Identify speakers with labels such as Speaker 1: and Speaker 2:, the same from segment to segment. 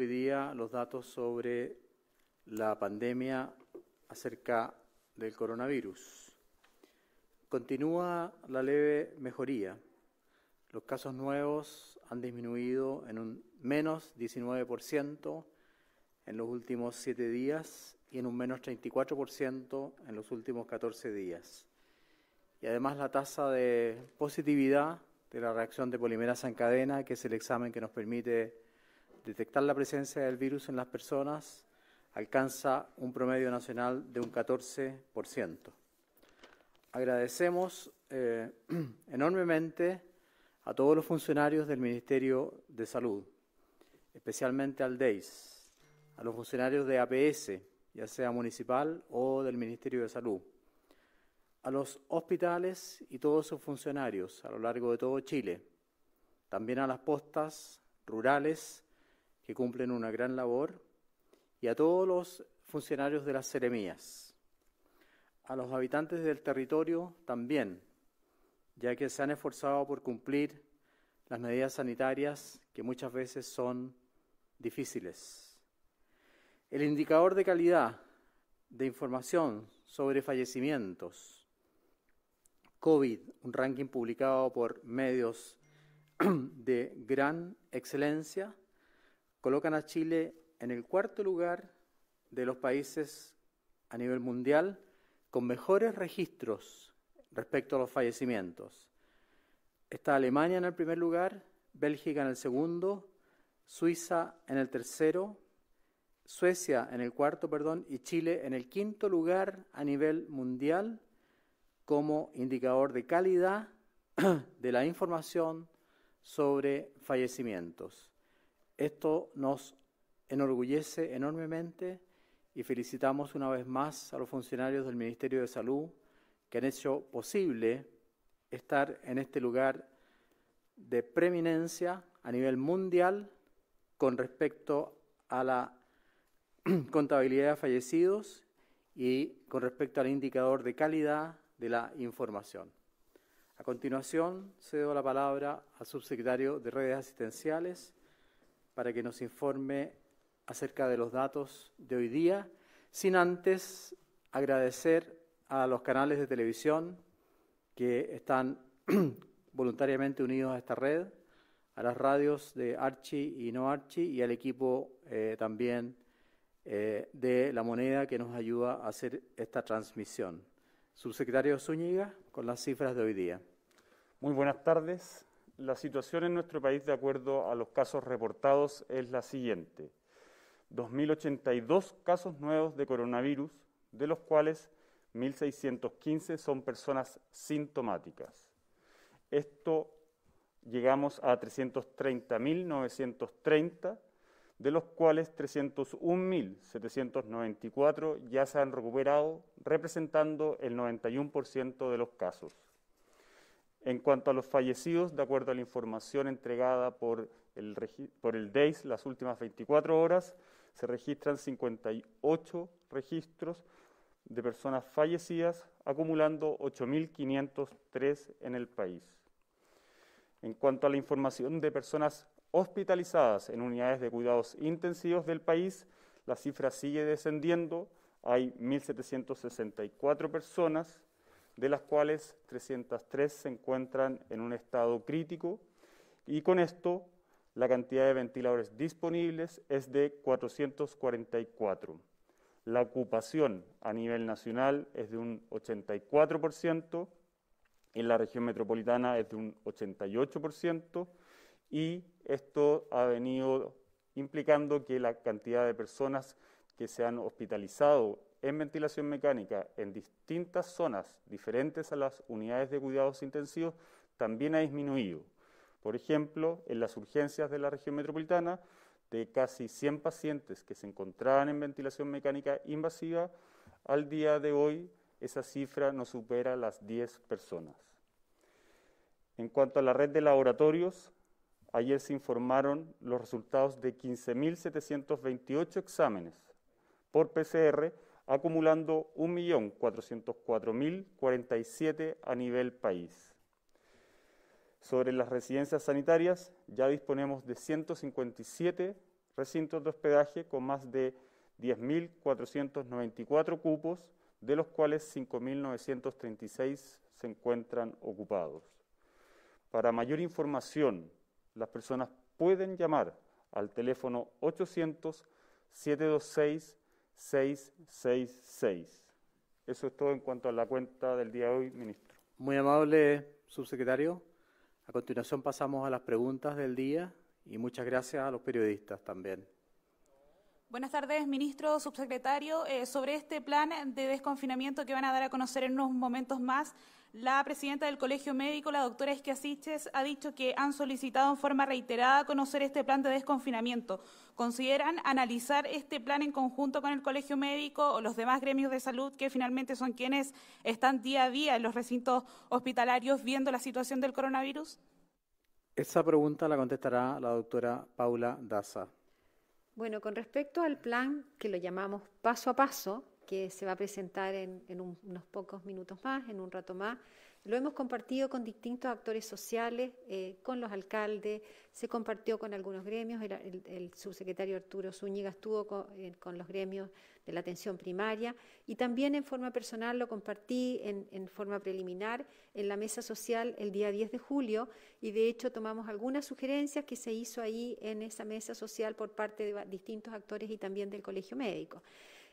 Speaker 1: Hoy día los datos sobre la pandemia acerca del coronavirus. Continúa la leve mejoría. Los casos nuevos han disminuido en un menos 19% en los últimos siete días y en un menos 34% en los últimos 14 días. Y además la tasa de positividad de la reacción de polimerasa en cadena, que es el examen que nos permite detectar la presencia del virus en las personas alcanza un promedio nacional de un 14%. Agradecemos eh, enormemente a todos los funcionarios del Ministerio de Salud, especialmente al DEIS, a los funcionarios de APS, ya sea municipal o del Ministerio de Salud, a los hospitales y todos sus funcionarios a lo largo de todo Chile, también a las postas rurales que cumplen una gran labor, y a todos los funcionarios de las seremías, a los habitantes del territorio también, ya que se han esforzado por cumplir las medidas sanitarias que muchas veces son difíciles. El indicador de calidad de información sobre fallecimientos, COVID, un ranking publicado por medios de gran excelencia, colocan a Chile en el cuarto lugar de los países a nivel mundial con mejores registros respecto a los fallecimientos. Está Alemania en el primer lugar, Bélgica en el segundo, Suiza en el tercero, Suecia en el cuarto, perdón, y Chile en el quinto lugar a nivel mundial como indicador de calidad de la información sobre fallecimientos. Esto nos enorgullece enormemente y felicitamos una vez más a los funcionarios del Ministerio de Salud que han hecho posible estar en este lugar de preeminencia a nivel mundial con respecto a la contabilidad de fallecidos y con respecto al indicador de calidad de la información. A continuación, cedo la palabra al subsecretario de Redes Asistenciales, para que nos informe acerca de los datos de hoy día, sin antes agradecer a los canales de televisión que están voluntariamente unidos a esta red, a las radios de Archi y no Archi y al equipo eh, también eh, de La Moneda que nos ayuda a hacer esta transmisión. Subsecretario Zúñiga, con las cifras de hoy día. Muy buenas
Speaker 2: tardes. La situación en nuestro país, de acuerdo a los casos reportados, es la siguiente. 2.082 casos nuevos de coronavirus, de los cuales 1.615 son personas sintomáticas. Esto llegamos a 330.930, de los cuales 301.794 ya se han recuperado, representando el 91% de los casos. En cuanto a los fallecidos, de acuerdo a la información entregada por el, por DEIS las últimas 24 horas, se registran 58 registros de personas fallecidas, acumulando 8.503 en el país. En cuanto a la información de personas hospitalizadas en unidades de cuidados intensivos del país, la cifra sigue descendiendo, hay 1.764 personas de las cuales 303 se encuentran en un estado crítico y con esto la cantidad de ventiladores disponibles es de 444. La ocupación a nivel nacional es de un 84%, en la región metropolitana es de un 88% y esto ha venido implicando que la cantidad de personas que se han hospitalizado en ventilación mecánica en distintas zonas diferentes a las unidades de cuidados intensivos también ha disminuido. Por ejemplo, en las urgencias de la región metropolitana, de casi 100 pacientes que se encontraban en ventilación mecánica invasiva, al día de hoy esa cifra no supera las 10 personas. En cuanto a la red de laboratorios, ayer se informaron los resultados de 15.728 exámenes por PCR acumulando 1.404.047 a nivel país. Sobre las residencias sanitarias, ya disponemos de 157 recintos de hospedaje con más de 10.494 cupos, de los cuales 5.936 se encuentran ocupados. Para mayor información, las personas pueden llamar al teléfono 800 726 666. Eso es
Speaker 1: todo en cuanto a la cuenta del día de hoy, ministro. Muy amable, subsecretario. A continuación pasamos a las preguntas del día y muchas gracias a los periodistas también.
Speaker 3: Buenas tardes, ministro, subsecretario. Eh, sobre este plan de desconfinamiento que van a dar a conocer en unos momentos más, la presidenta del Colegio Médico, la doctora Esquiasiches, ha dicho que han solicitado en forma reiterada conocer este plan de desconfinamiento. ¿Consideran analizar este plan en conjunto con el Colegio Médico o los demás gremios de salud que finalmente son quienes están día a día en los recintos hospitalarios viendo la situación del coronavirus?
Speaker 1: Esa pregunta la contestará la doctora Paula Daza.
Speaker 4: Bueno, con respecto al plan que lo llamamos paso a paso, que se va a presentar en, unos pocos minutos más, en un rato más. Lo hemos compartido con distintos actores sociales, eh, con los alcaldes, se compartió con algunos gremios, el, subsecretario Arturo Zúñiga estuvo eh, con, los gremios de la atención primaria y también en forma personal lo compartí en, forma preliminar en la mesa social el día 10 de julio y de hecho tomamos algunas sugerencias que se hizo ahí en esa mesa social por parte de distintos actores y también del Colegio Médico.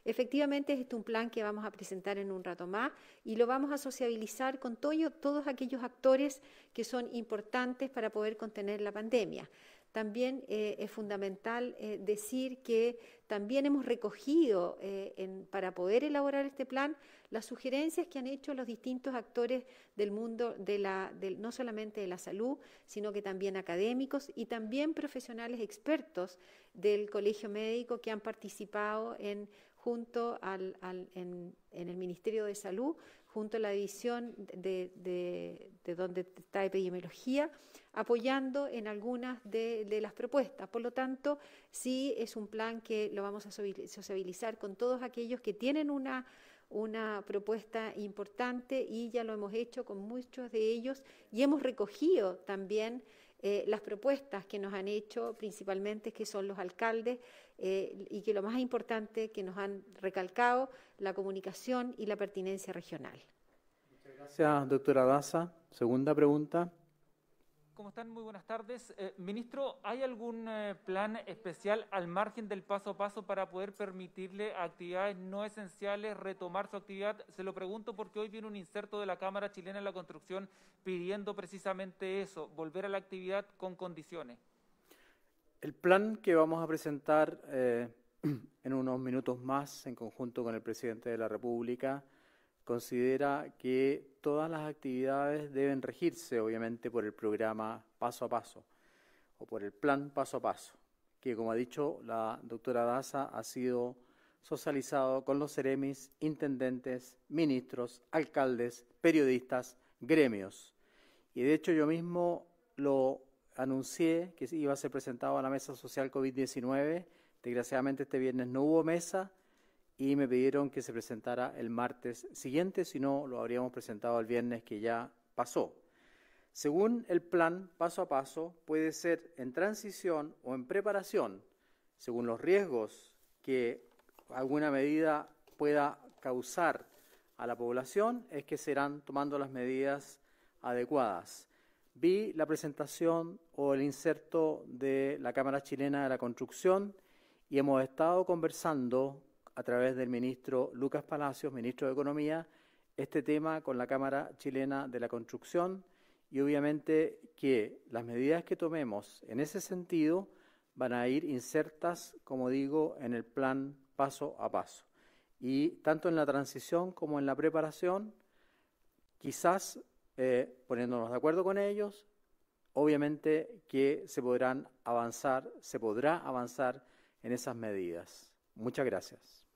Speaker 4: Efectivamente, este es un plan que vamos a presentar en un rato más y lo vamos a sociabilizar con todos aquellos actores que son importantes para poder contener la pandemia. También eh, es fundamental eh, decir que también hemos recogido eh, para poder elaborar este plan las sugerencias que han hecho los distintos actores del mundo, de la, no solamente de la salud, sino que también académicos y también profesionales expertos del Colegio Médico que han participado en junto al, en, el Ministerio de Salud, junto a la división de, donde está epidemiología, apoyando en algunas de, las propuestas. Por lo tanto, sí es un plan que lo vamos a sociabilizar con todos aquellos que tienen una una propuesta importante y ya lo hemos hecho con muchos de ellos y hemos recogido también eh, las propuestas que nos han hecho, principalmente que son los alcaldes, eh, y que lo más importante que nos han recalcado, la comunicación y la pertinencia regional. Muchas
Speaker 1: gracias, doctora Daza. Segunda pregunta.
Speaker 3: ¿Cómo están? Muy buenas tardes. Eh, ministro, ¿hay algún eh, plan especial al margen del paso a paso para poder permitirle a actividades no esenciales retomar su actividad? Se lo pregunto porque hoy viene un inserto de la Cámara Chilena en la Construcción pidiendo precisamente eso, volver a la actividad con condiciones.
Speaker 1: El plan que vamos a presentar eh, en unos minutos más en conjunto con el presidente de la República considera que todas las actividades deben regirse, obviamente, por el programa paso a paso o por el plan paso a paso, que, como ha dicho la doctora Daza, ha sido socializado con los seremis, intendentes, ministros, alcaldes, periodistas, gremios. Y de hecho yo mismo lo anuncié que iba a ser presentado a la mesa social COVID-19. Desgraciadamente este viernes no hubo mesa, y me pidieron que se presentara el martes siguiente, si no lo habríamos presentado el viernes que ya pasó. Según el plan, paso a paso, puede ser en transición o en preparación, según los riesgos que alguna medida pueda causar a la población, es que serán tomando las medidas adecuadas. Vi la presentación o el inserto de la Cámara Chilena de la Construcción y hemos estado conversando a través del ministro Lucas Palacios, ministro de Economía, este tema con la Cámara Chilena de la Construcción y obviamente que las medidas que tomemos en ese sentido van a ir insertas, como digo, en el plan paso a paso. Y tanto en la transición como en la preparación, quizás eh, poniéndonos de acuerdo con ellos, obviamente que se podrán avanzar, se podrá avanzar en esas medidas. Muchas gracias.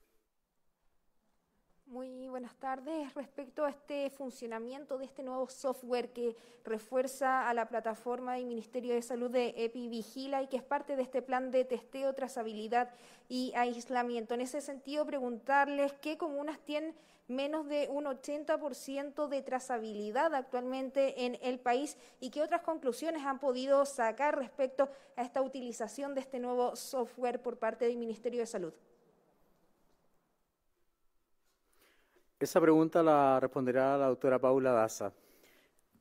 Speaker 4: Muy buenas tardes. Respecto a este funcionamiento de este nuevo software que refuerza a la plataforma del Ministerio de Salud de EpiVigila y que es parte de este plan de testeo, trazabilidad y aislamiento. En ese sentido, preguntarles qué comunas tienen menos de un 80% de trazabilidad actualmente en el país y qué otras conclusiones han podido sacar respecto a esta utilización de este nuevo software por parte del Ministerio de Salud.
Speaker 1: Esa pregunta la responderá la doctora Paula Daza.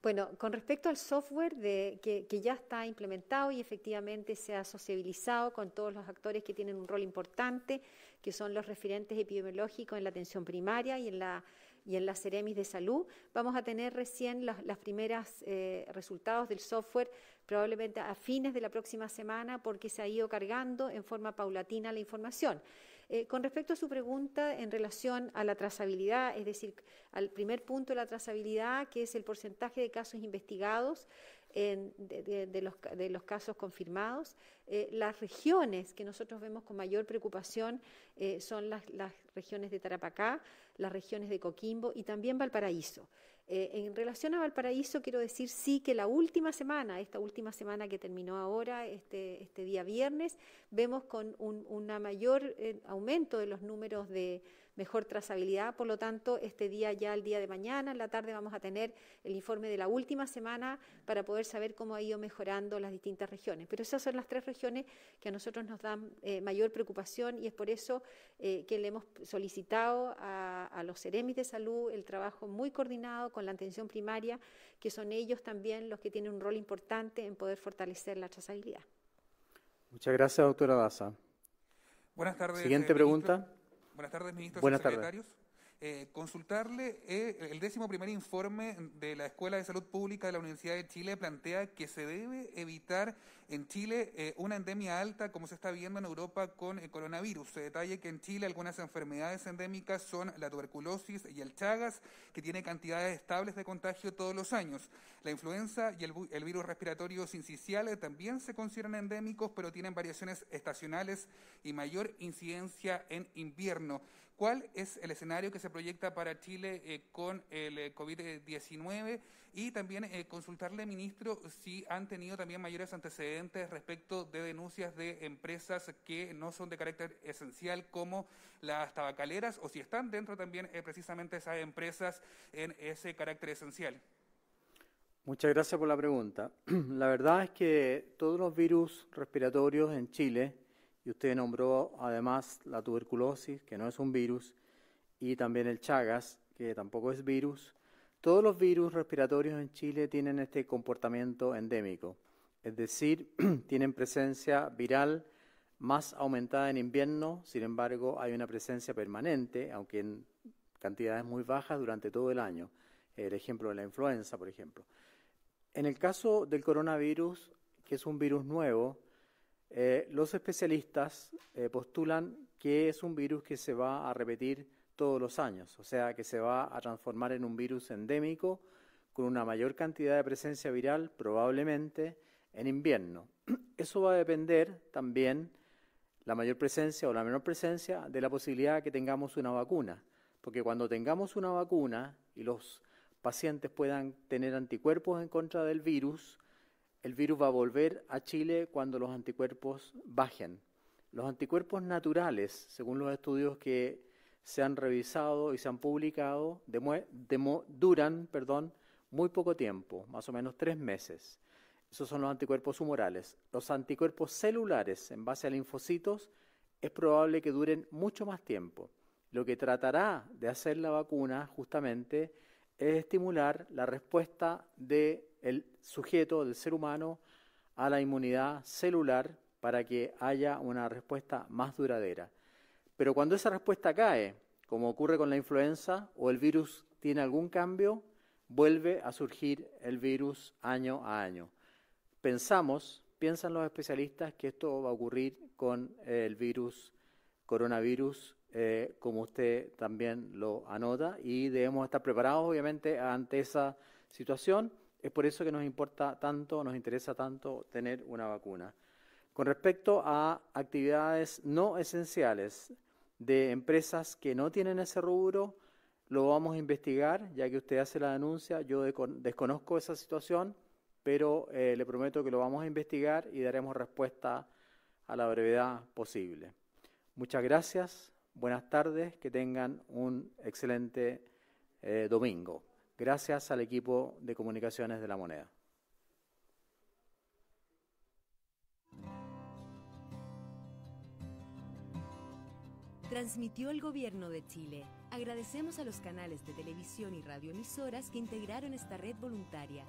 Speaker 4: Bueno, con respecto al software que, ya está implementado y efectivamente se ha sociabilizado con todos los actores que tienen un rol importante, que son los referentes epidemiológicos en la atención primaria y en la y las Ceremis de Salud, vamos a tener recién los las primeras eh, resultados del software probablemente a fines de la próxima semana porque se ha ido cargando en forma paulatina la información. Eh, con respecto a su pregunta en relación a la trazabilidad, es decir, al primer punto de la trazabilidad, que es el porcentaje de casos investigados, de, los, casos confirmados. Eh, las regiones que nosotros vemos con mayor preocupación eh, son las, regiones de Tarapacá, las regiones de Coquimbo y también Valparaíso. Eh, en relación a Valparaíso, quiero decir sí que la última semana, esta última semana que terminó ahora, este, este día viernes, vemos con un una mayor aumento de los números de mejor trazabilidad. Por lo tanto, este día ya el día de mañana, en la tarde vamos a tener el informe de la última semana para poder saber cómo ha ido mejorando las distintas regiones. Pero esas son las tres regiones que a nosotros nos dan eh, mayor preocupación y es por eso eh, que le hemos solicitado a, los seremis de salud el trabajo muy coordinado con la atención primaria, que son ellos también los que tienen un rol importante en poder fortalecer la trazabilidad.
Speaker 1: Muchas gracias, doctora Daza. Buenas tardes. Siguiente eh, pregunta.
Speaker 3: Buenas tardes, ministros Buenas y secretarios. Eh,
Speaker 4: consultarle
Speaker 3: eh, el décimo primer informe de la Escuela de Salud Pública de la Universidad de Chile plantea que se debe evitar en Chile eh, una endemia alta como se está viendo en Europa con el coronavirus. Se detalle que en Chile algunas enfermedades endémicas son la tuberculosis y el Chagas, que tiene cantidades estables de contagio todos los años. La influenza y el, el virus respiratorio sincicial también se consideran endémicos, pero tienen variaciones estacionales y mayor incidencia en invierno cuál es el escenario que se proyecta para Chile eh, con el eh, COVID-19 y también eh, consultarle, ministro, si han tenido también mayores antecedentes respecto de denuncias de empresas que no son de carácter esencial como las tabacaleras o si están dentro también precisamente esas empresas en ese carácter esencial.
Speaker 1: Muchas gracias por la pregunta. La verdad es que todos los virus respiratorios en Chile y usted nombró además la tuberculosis, que no es un virus, y también el Chagas, que tampoco es virus. Todos los virus respiratorios en Chile tienen este comportamiento endémico, es decir, tienen presencia viral más aumentada en invierno, sin embargo hay una presencia permanente, aunque en cantidades muy bajas durante todo el año. El ejemplo de la influenza, por ejemplo. En el caso del coronavirus, que es un virus nuevo, eh, los especialistas eh, postulan que es un virus que se va a repetir todos los años, o sea, que se va a transformar en un virus endémico con una mayor cantidad de presencia viral, probablemente en invierno. Eso va a depender también la mayor presencia o la menor presencia de la posibilidad que tengamos una vacuna, porque cuando tengamos una vacuna y los pacientes puedan tener anticuerpos en contra del virus, el virus va a volver a Chile cuando los anticuerpos bajen. Los anticuerpos naturales, según los estudios que se han revisado y se han publicado, duran perdón, muy poco tiempo, más o menos tres meses. Esos son los anticuerpos humorales. Los anticuerpos celulares en base a linfocitos es probable que duren mucho más tiempo. Lo que tratará de hacer la vacuna justamente es estimular la respuesta de el sujeto, del ser humano, a la inmunidad celular para que haya una respuesta más duradera. Pero cuando esa respuesta cae, como ocurre con la influenza, o el virus tiene algún cambio, vuelve a surgir el virus año a año. Pensamos, piensan los especialistas, que esto va a ocurrir con el virus coronavirus, eh, como usted también lo anota, y debemos estar preparados, obviamente, ante esa situación. Es por eso que nos importa tanto, nos interesa tanto tener una vacuna. Con respecto a actividades no esenciales de empresas que no tienen ese rubro, lo vamos a investigar, ya que usted hace la denuncia, yo desconozco esa situación, pero eh, le prometo que lo vamos a investigar y daremos respuesta a la brevedad posible. Muchas gracias, buenas tardes, que tengan un excelente eh, domingo. Gracias al equipo de comunicaciones de la moneda.
Speaker 4: Transmitió el Gobierno de Chile. Agradecemos a los canales de televisión y radioemisoras que integraron esta red voluntaria.